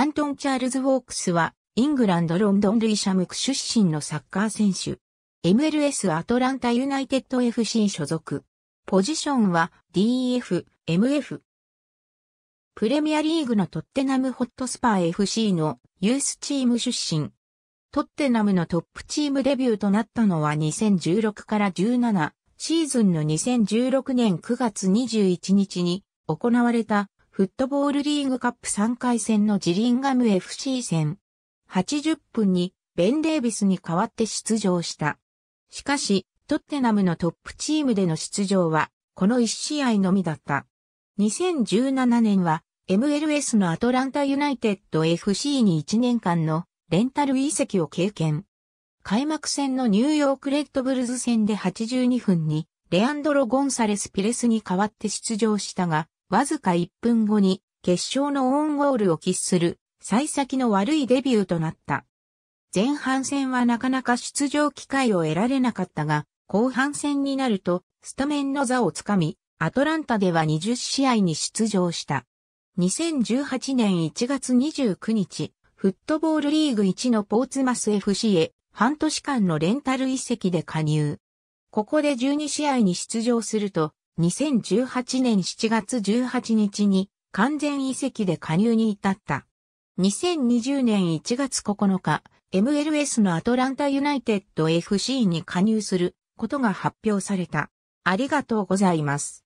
アントン・チャールズ・ウォークスは、イングランド・ロンドン・ルイ・シャムク出身のサッカー選手。MLS アトランタ・ユナイテッド FC 所属。ポジションは DF、MF。プレミアリーグのトッテナム・ホットスパー FC のユースチーム出身。トッテナムのトップチームデビューとなったのは2016から17シーズンの2016年9月21日に行われたフットボールリーグカップ3回戦のジリンガム FC 戦。80分にベン・デービスに代わって出場した。しかし、トッテナムのトップチームでの出場は、この1試合のみだった。2017年は、MLS のアトランタユナイテッド FC に1年間のレンタル移籍を経験。開幕戦のニューヨークレッドブルズ戦で82分に、レアンドロ・ゴンサレス・ピレスに代わって出場したが、わずか1分後に決勝のオウンゴールを喫する、幸先の悪いデビューとなった。前半戦はなかなか出場機会を得られなかったが、後半戦になると、スタメンの座をつかみ、アトランタでは20試合に出場した。2018年1月29日、フットボールリーグ1のポーツマス FC へ半年間のレンタル一席で加入。ここで12試合に出場すると、2018年7月18日に完全移籍で加入に至った。2020年1月9日、MLS のアトランタユナイテッド FC に加入することが発表された。ありがとうございます。